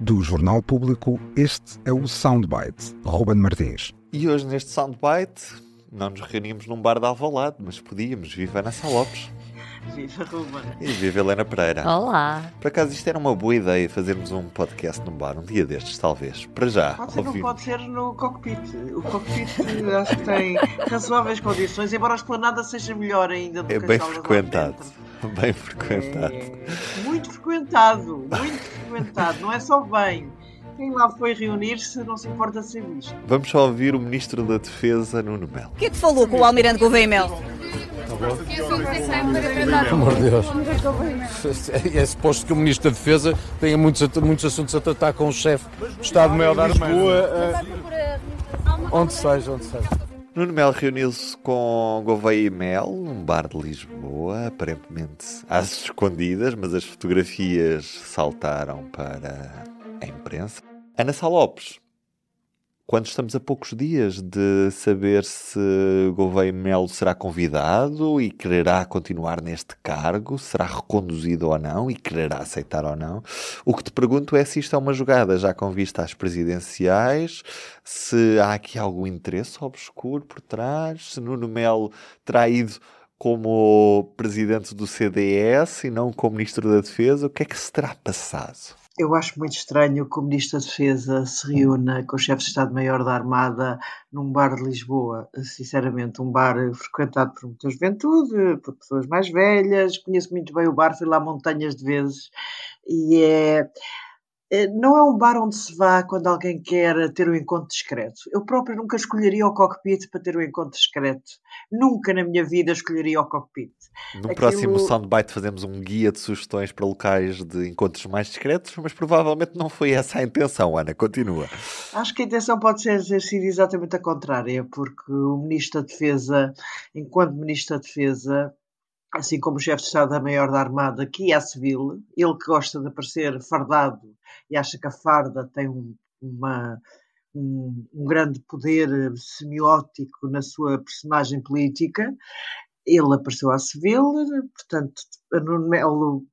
Do Jornal Público, este é o Soundbite, Ruben Martins. E hoje neste Soundbite, não nos reunimos num bar de Alvalade, mas podíamos. Viva Ana Salopes. Viva Ruben. E viva Helena Pereira. Olá. Por acaso isto era uma boa ideia, fazermos um podcast num bar, um dia destes talvez. Para já. Pode ser, não pode ser no cockpit. O cockpit acho que tem razoáveis condições, embora a esplanada seja melhor ainda do é que a É bem frequentado. bem frequentado. É, muito frequentado, muito frequentado. Não é só bem. Quem lá foi reunir-se não se importa ser visto. Vamos só ouvir o Ministro da Defesa, Nuno Melo. O que é que falou com o Almirante Gouveia Melo? amor de Deus. É suposto que o Ministro da Defesa tenha muitos, muitos assuntos a tratar com o chefe do Estado-Maior da Armada. Eh, onde seja, onde seja. Nuno Melo reuniu-se com Gouveia e Mel, um bar de Lisboa, aparentemente às escondidas, mas as fotografias saltaram para a imprensa. Ana Salopes quando estamos a poucos dias de saber se Gouveia Melo será convidado e quererá continuar neste cargo, será reconduzido ou não e quererá aceitar ou não. O que te pergunto é se isto é uma jogada já com vista às presidenciais, se há aqui algum interesse obscuro por trás, se Nuno Melo terá ido como presidente do CDS e não como ministro da Defesa, o que é que se terá passado? Eu acho muito estranho que o Ministro da Defesa se reúna com o Chefe de Estado-Maior da Armada num bar de Lisboa. Sinceramente, um bar frequentado por muita juventude, por pessoas mais velhas. Conheço muito bem o bar, fui lá montanhas de vezes. E é eh, não é um bar onde se vá quando alguém quer ter um encontro discreto. Eu próprio nunca escolheria o cockpit para ter um encontro discreto. Nunca na minha vida escolheria o cockpit. No Aquilo... próximo Soundbite fazemos um guia de sugestões para locais de encontros mais discretos, mas provavelmente não foi essa a intenção, Ana. Continua. Acho que a intenção pode ser, ser exatamente a contrária, porque o Ministro da Defesa, enquanto Ministro da Defesa, assim como o chefe de Estado-Maior da da Armada, que é civil, ele que gosta de aparecer fardado e acha que a farda tem um, uma, um, um grande poder eh, semiótico na sua personagem política, ele apareceu à civil, eh, portanto, Nuno Melo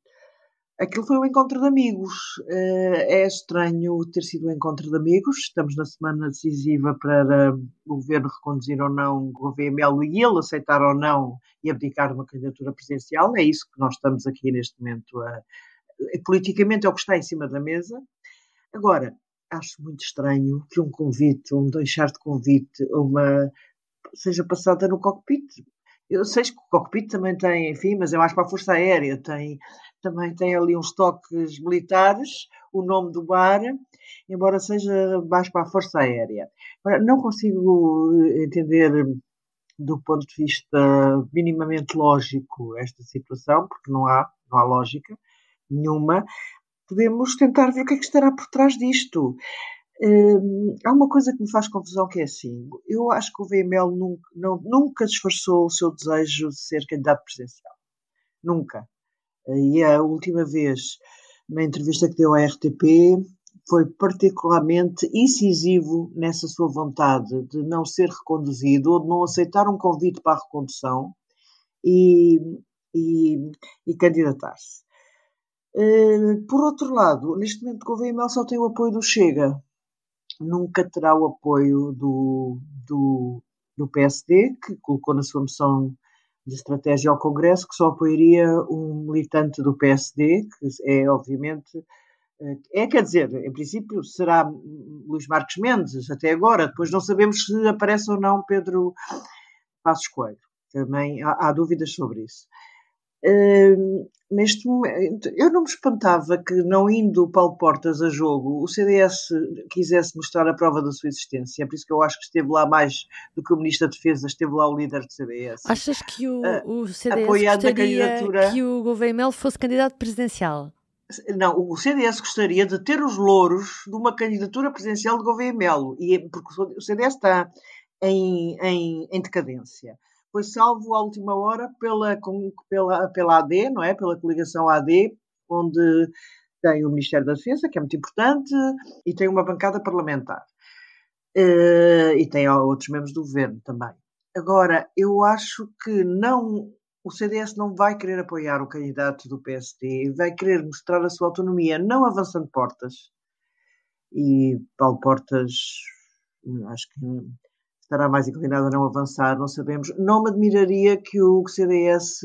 Aquilo foi um encontro de amigos. Eh, é estranho ter sido um encontro de amigos. Estamos na semana decisiva para o governo reconduzir ou não o governo Melo e ele aceitar ou não e abdicar de uma candidatura presidencial. É isso que nós estamos aqui neste momento. A... Politicamente é o que está em cima da mesa. Agora, acho muito estranho que um convite, um deixar de convite, uma seja passada no cockpit. Eu sei que o cockpit também tem, enfim, mas é mais para a Força Aérea, tem também tem ali uns toques militares, o nome do bar, embora seja baixo para a Força Aérea. Não consigo eh, entender do ponto de vista minimamente lógico esta situação, porque não há, não há lógica nenhuma. Podemos tentar ver o que é que estará por trás disto. Hum, há uma coisa que me faz confusão que é assim. Eu acho que o VML nunca, não, nunca disfarçou o seu desejo de ser candidato presidencial. Nunca. E a última vez, na entrevista que deu à RTP, foi particularmente incisivo nessa sua vontade de não ser reconduzido ou de não aceitar um convite para a recondução e, e, e candidatar-se. Eh, por outro lado, neste momento Gouveia Mel só tem o apoio do Chega, nunca terá o apoio do, do, do PSD, que colocou na sua moção de estratégia ao Congresso que só apoiaria um militante do PSD, que é obviamente. Eh, é, quer dizer, em princípio será Luís Marcos Mendes até agora, depois não sabemos se aparece ou não Pedro Passos Coelho. Também há, há dúvidas sobre isso neste momento, eu não me espantava que, não indo o Paulo Portas a jogo, o CDS quisesse mostrar a prova da sua existência. É por isso que eu acho que esteve lá mais do que o Ministro da Defesa, esteve lá o líder do CDS. Achas que o, ah, o CDS gostaria que o Gouveia Melo fosse candidato presidencial? Não, o CDS gostaria de ter os louros de uma candidatura presidencial de Gouveia Melo, e, é porque o CDS está em, em, em decadência foi salvo à última hora pela, pela, pela AD, não é? Pela coligação AD, onde tem o Ministério da Defesa, que é muito importante, e tem uma bancada parlamentar. Eh, e tem outros membros do governo também. Agora, eu acho que não o CDS não vai querer apoiar o candidato do PSD, vai querer mostrar a sua autonomia, não avançando portas. E Paulo Portas, hum, acho que estará mais inclinado a não avançar, não sabemos. Não me admiraria que o CDS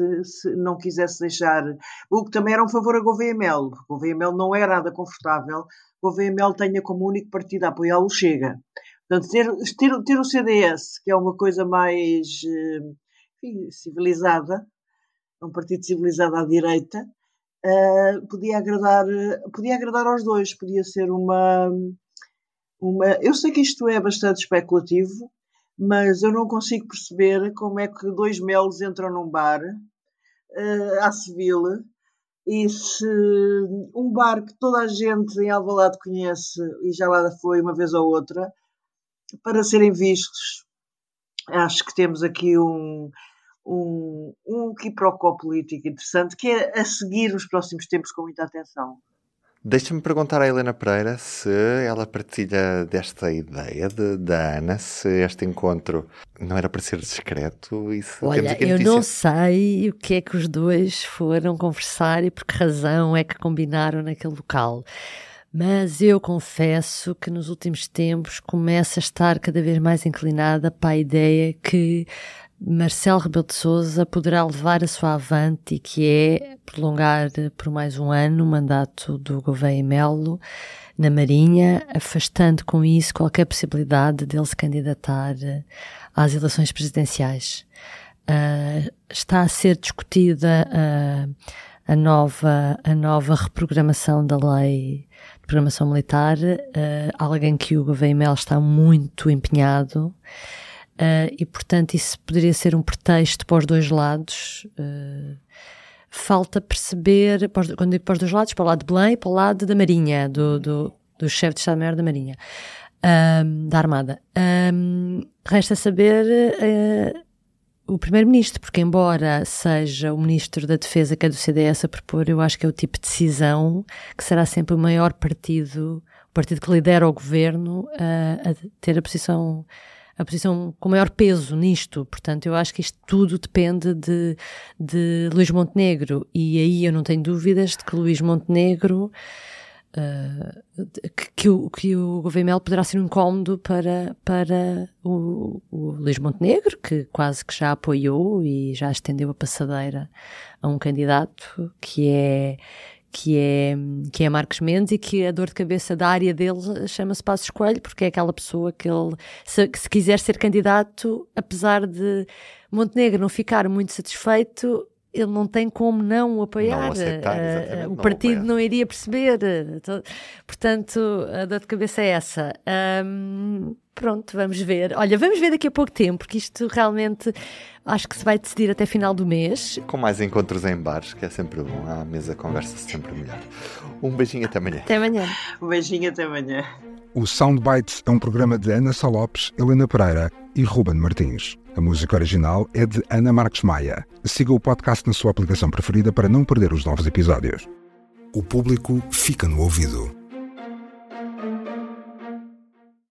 não quisesse deixar, o que também era um favor a Gouveia Melo. Gouveia Melo não era é nada confortável. Gouveia Melo tenha como único partido a apoiá-lo Chega. Portanto, ter, ter, ter, o CDS, que é uma coisa mais eh, enfim, civilizada, é um partido civilizado à direita, uh, podia, agradar, podia agradar aos dois, podia ser uma, uma. Eu sei que isto é bastante especulativo, mas eu não consigo perceber como é que dois melos entram num bar uh, à Sevilha e se um bar que toda a gente em Alvalade conhece e já lá foi uma vez ou outra para serem vistos acho que temos aqui um um, um quiprocó político interessante que é a seguir nos próximos tempos com muita atenção Deixa-me perguntar à Helena Pereira se ela partilha desta ideia de, da Ana, se este encontro não era para ser discreto e se Olha, temos eu não sei o que é que os dois foram conversar e por que razão é que combinaram naquele local. Mas eu confesso que nos últimos tempos começo a estar cada vez mais inclinada para a ideia que Marcelo Rebelo de Sousa poderá levar a sua avante, e que é prolongar por mais um ano o mandato do Gouveia Melo na Marinha, afastando com isso qualquer possibilidade dele se candidatar às eleições presidenciais. Uh, está a ser discutida uh, a, nova, a nova reprogramação da lei de programação militar, uh, alguém que o Gouveia Melo está muito empenhado Uh, e, portanto, isso poderia ser um pretexto para os dois lados. Uh, falta perceber, quando digo para os dois lados, para o lado de Belém e para o lado da Marinha, do, do, do chefe de Estado-Maior da Marinha, ah, da Armada. resta saber uh, o Primeiro-Ministro, porque, embora seja o Ministro da Defesa que é do CDS a propor, eu acho que é o tipo de decisão que será sempre o maior partido, o partido que lidera o governo, a ter a posição a posição com maior peso nisto. Portanto, eu acho que isto tudo depende de, de Luís Montenegro. E aí eu não tenho dúvidas de que Luís Montenegro. Uh, que, que, o, que o governo Mel poderá ser um incómodo para, para o, o Luís Montenegro, que quase que já apoiou e já estendeu a passadeira a um candidato que é que é, que é Marcos Mendes e que a dor de cabeça da área dele chama-se Passos Coelho, porque é aquela pessoa que ele, se, que se quiser ser candidato, apesar de Montenegro não ficar muito satisfeito, ele não tem como não o apoiar. Não aceitar, eh, o não partido não iria perceber. Eh, portanto, a dor de cabeça é essa. Um, pronto, vamos ver. Olha, vamos ver daqui a pouco tempo, porque isto realmente acho que se vai decidir até final do mês. Com mais encontros em bares, que é sempre bom. À mesa conversa-se sempre melhor. Um beijinho até amanhã. Até amanhã. Um beijinho até amanhã. O Soundbites é um programa de Ana Salopes, Helena Pereira e Ruben Martins. A música original é de Ana Marques Maia. Siga o podcast na sua aplicação preferida para não perder os novos episódios. O público fica no ouvido.